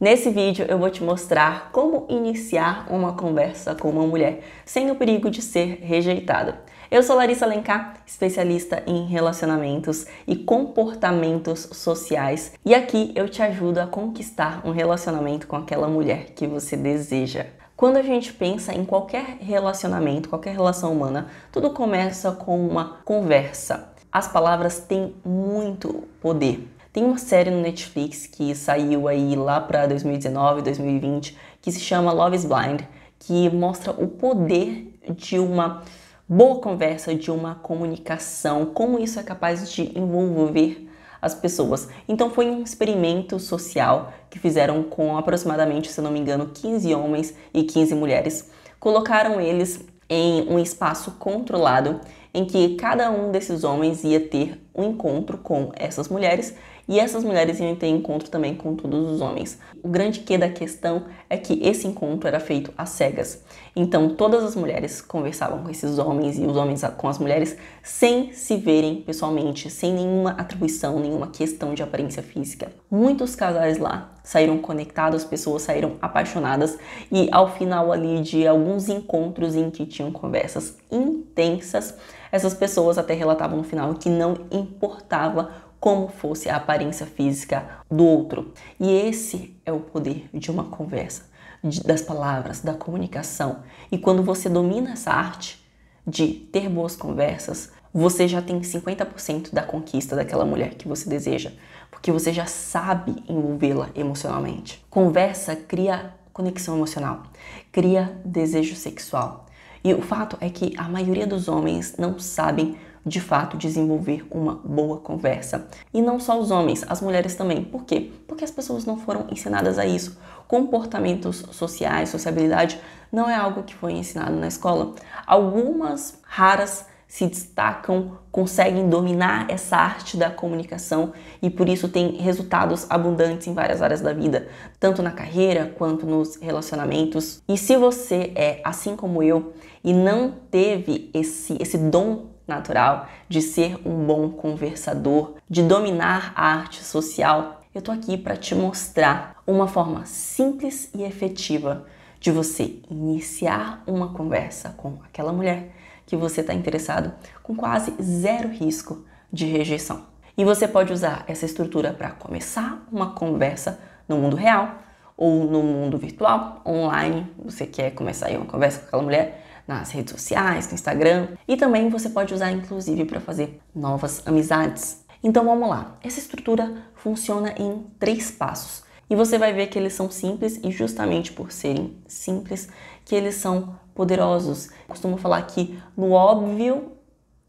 Nesse vídeo eu vou te mostrar como iniciar uma conversa com uma mulher sem o perigo de ser rejeitada. Eu sou Larissa Alencar, especialista em relacionamentos e comportamentos sociais, e aqui eu te ajudo a conquistar um relacionamento com aquela mulher que você deseja. Quando a gente pensa em qualquer relacionamento, qualquer relação humana, tudo começa com uma conversa. As palavras têm muito poder. Tem uma série no Netflix que saiu aí lá para 2019, 2020, que se chama Love is Blind, que mostra o poder de uma boa conversa, de uma comunicação, como isso é capaz de envolver as pessoas. Então foi um experimento social que fizeram com aproximadamente, se não me engano, 15 homens e 15 mulheres. Colocaram eles em um espaço controlado em que cada um desses homens ia ter um encontro com essas mulheres e essas mulheres iam ter encontro também com todos os homens. O grande que da questão é que esse encontro era feito às cegas. Então todas as mulheres conversavam com esses homens e os homens com as mulheres sem se verem pessoalmente, sem nenhuma atribuição, nenhuma questão de aparência física. Muitos casais lá saíram conectados, pessoas saíram apaixonadas e ao final ali de alguns encontros em que tinham conversas intensas, essas pessoas até relatavam no final que não importava como fosse a aparência física do outro. E esse é o poder de uma conversa, de, das palavras, da comunicação. E quando você domina essa arte de ter boas conversas, você já tem 50% da conquista daquela mulher que você deseja, porque você já sabe envolvê-la emocionalmente. Conversa cria conexão emocional, cria desejo sexual, e o fato é que a maioria dos homens não sabem de fato desenvolver uma boa conversa. E não só os homens, as mulheres também. Por quê? Porque as pessoas não foram ensinadas a isso. Comportamentos sociais, sociabilidade, não é algo que foi ensinado na escola. Algumas raras se destacam, conseguem dominar essa arte da comunicação e por isso têm resultados abundantes em várias áreas da vida, tanto na carreira quanto nos relacionamentos. E se você é assim como eu e não teve esse, esse dom natural de ser um bom conversador, de dominar a arte social, eu tô aqui para te mostrar uma forma simples e efetiva de você iniciar uma conversa com aquela mulher que você está interessado, com quase zero risco de rejeição. E você pode usar essa estrutura para começar uma conversa no mundo real ou no mundo virtual, online. Você quer começar aí uma conversa com aquela mulher nas redes sociais, no Instagram. E também você pode usar, inclusive, para fazer novas amizades. Então vamos lá. Essa estrutura funciona em três passos. E você vai ver que eles são simples e justamente por serem simples que eles são poderosos. costumo falar que no óbvio,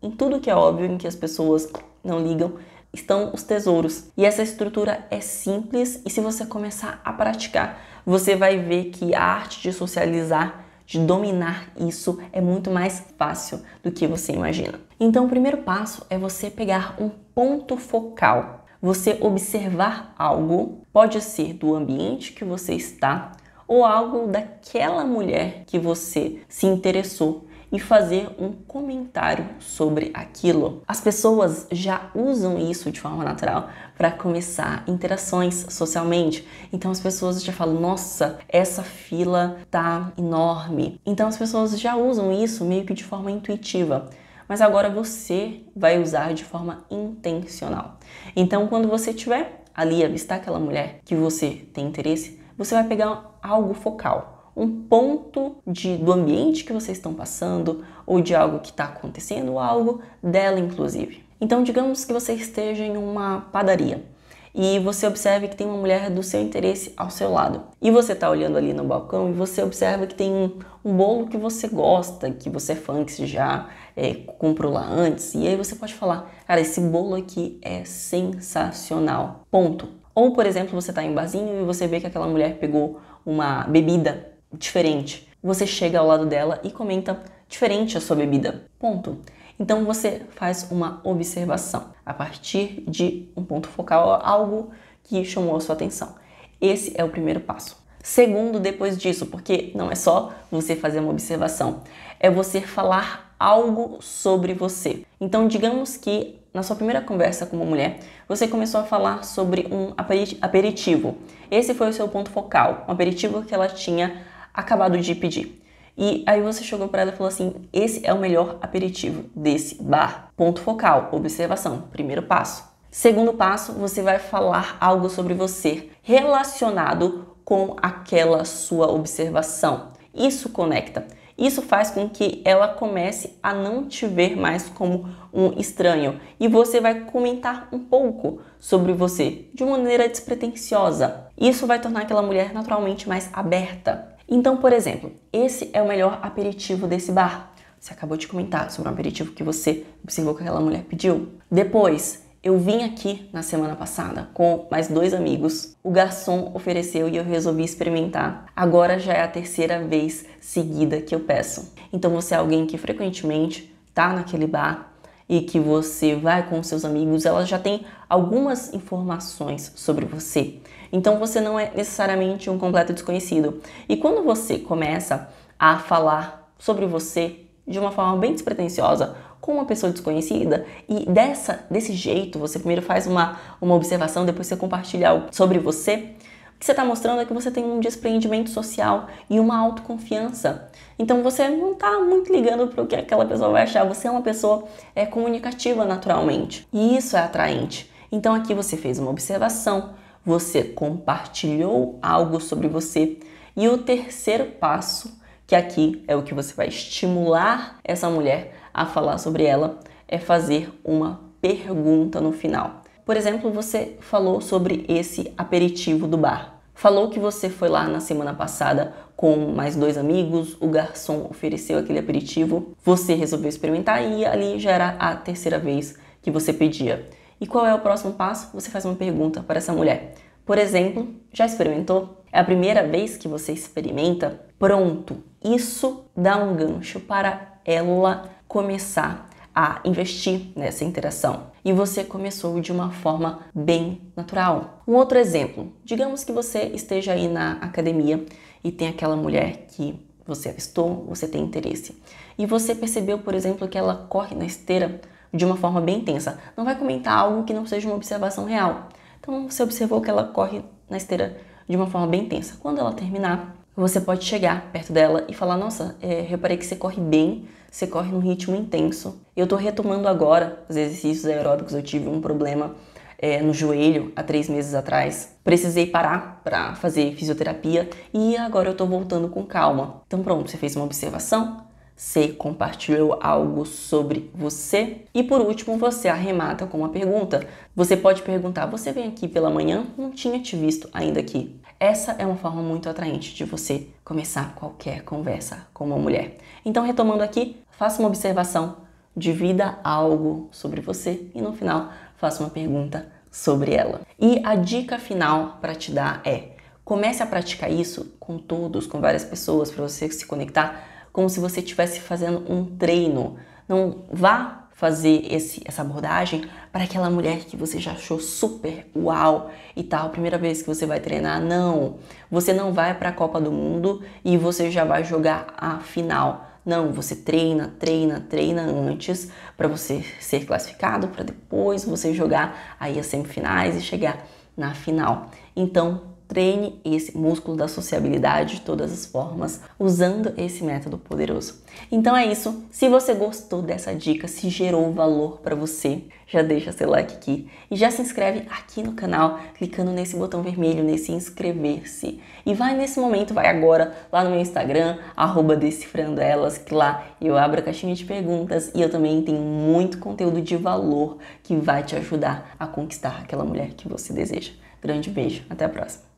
em tudo que é óbvio, em que as pessoas não ligam, estão os tesouros. E essa estrutura é simples e se você começar a praticar, você vai ver que a arte de socializar, de dominar isso é muito mais fácil do que você imagina. Então, o primeiro passo é você pegar um ponto focal. Você observar algo, pode ser do ambiente que você está, ou algo daquela mulher que você se interessou e fazer um comentário sobre aquilo. As pessoas já usam isso de forma natural para começar interações socialmente. Então as pessoas já falam: "Nossa, essa fila tá enorme". Então as pessoas já usam isso meio que de forma intuitiva. Mas agora você vai usar de forma intencional. Então quando você tiver ali avistar aquela mulher que você tem interesse, você vai pegar algo focal um ponto de, do ambiente que vocês estão passando, ou de algo que está acontecendo, ou algo dela, inclusive. Então, digamos que você esteja em uma padaria e você observe que tem uma mulher do seu interesse ao seu lado. E você está olhando ali no balcão e você observa que tem um, um, bolo que você gosta, que você é fã, que você já é, comprou lá antes. E aí você pode falar, cara, esse bolo aqui é sensacional, ponto. Ou, por exemplo, você está em um barzinho e você vê que aquela mulher pegou uma bebida diferente, você chega ao lado dela e comenta diferente a sua bebida. Ponto. Então você faz uma observação a partir de um ponto focal, algo que chamou a sua atenção. Esse é o primeiro passo. Segundo, depois disso, porque não é só você fazer uma observação, é você falar algo sobre você. Então, digamos que na sua primeira conversa com uma mulher, você começou a falar sobre um aperitivo. Esse foi o seu ponto focal, um aperitivo que ela tinha acabado de pedir. E aí você chegou para ela e falou assim: "Esse é o melhor aperitivo desse bar". Ponto focal, observação, primeiro passo. Segundo passo, você vai falar algo sobre você relacionado com aquela sua observação. Isso conecta. Isso faz com que ela comece a não te ver mais como um estranho e você vai comentar um pouco sobre você de maneira despretensiosa. Isso vai tornar aquela mulher naturalmente mais aberta. Então, por exemplo, esse é o melhor aperitivo desse bar. Você acabou de comentar sobre um aperitivo que você observou que aquela mulher pediu. Depois, eu vim aqui na semana passada com mais dois amigos. O garçom ofereceu e eu resolvi experimentar. Agora já é a terceira vez seguida que eu peço. Então você é alguém que frequentemente tá naquele bar, e que você vai com seus amigos, ela já tem algumas informações sobre você. Então você não é necessariamente um completo desconhecido. E quando você começa a falar sobre você de uma forma bem despretensiosa, com uma pessoa desconhecida e dessa desse jeito você primeiro faz uma, uma observação, depois você compartilha algo sobre você. O que você está mostrando é que você tem um despreendimento social e uma autoconfiança. Então você não está muito ligando para o que aquela pessoa vai achar. Você é uma pessoa é, comunicativa naturalmente e isso é atraente. Então aqui você fez uma observação, você compartilhou algo sobre você e o terceiro passo que aqui é o que você vai estimular essa mulher a falar sobre ela é fazer uma pergunta no final. Por exemplo, você falou sobre esse aperitivo do bar. Falou que você foi lá na semana passada com mais dois amigos, o garçom ofereceu aquele aperitivo, você resolveu experimentar e ali já era a terceira vez que você pedia. E qual é o próximo passo? Você faz uma pergunta para essa mulher. Por exemplo, já experimentou? É a primeira vez que você experimenta? Pronto, isso dá um gancho para ela começar a investir nessa interação. E você começou de uma forma bem natural. Um outro exemplo: digamos que você esteja aí na academia e tem aquela mulher que você avistou, você tem interesse. E você percebeu, por exemplo, que ela corre na esteira de uma forma bem intensa. Não vai comentar algo que não seja uma observação real. Então você observou que ela corre na esteira de uma forma bem intensa. Quando ela terminar, você pode chegar perto dela e falar: Nossa, é, reparei que você corre bem, você corre num ritmo intenso. Eu tô retomando agora os exercícios aeróbicos, eu tive um problema é, no joelho há três meses atrás. Precisei parar para fazer fisioterapia e agora eu tô voltando com calma. Então, pronto, você fez uma observação, você compartilhou algo sobre você. E por último, você arremata com uma pergunta. Você pode perguntar: Você vem aqui pela manhã? Não tinha te visto ainda aqui. Essa é uma forma muito atraente de você começar qualquer conversa com uma mulher. Então, retomando aqui, faça uma observação, divida algo sobre você e no final faça uma pergunta sobre ela. E a dica final para te dar é: comece a praticar isso com todos, com várias pessoas, para você se conectar como se você estivesse fazendo um treino. Não vá fazer esse, essa abordagem para aquela mulher que você já achou super uau e tal, primeira vez que você vai treinar. Não, você não vai para a Copa do Mundo e você já vai jogar a final. Não, você treina, treina, treina antes para você ser classificado, para depois você jogar aí as semifinais e chegar na final. Então, Treine esse músculo da sociabilidade de todas as formas, usando esse método poderoso. Então é isso. Se você gostou dessa dica, se gerou valor para você, já deixa seu like aqui e já se inscreve aqui no canal, clicando nesse botão vermelho, nesse inscrever-se. E vai nesse momento, vai agora lá no meu Instagram, decifrandoelas, que lá eu abro a caixinha de perguntas e eu também tenho muito conteúdo de valor que vai te ajudar a conquistar aquela mulher que você deseja. Grande beijo, até a próxima!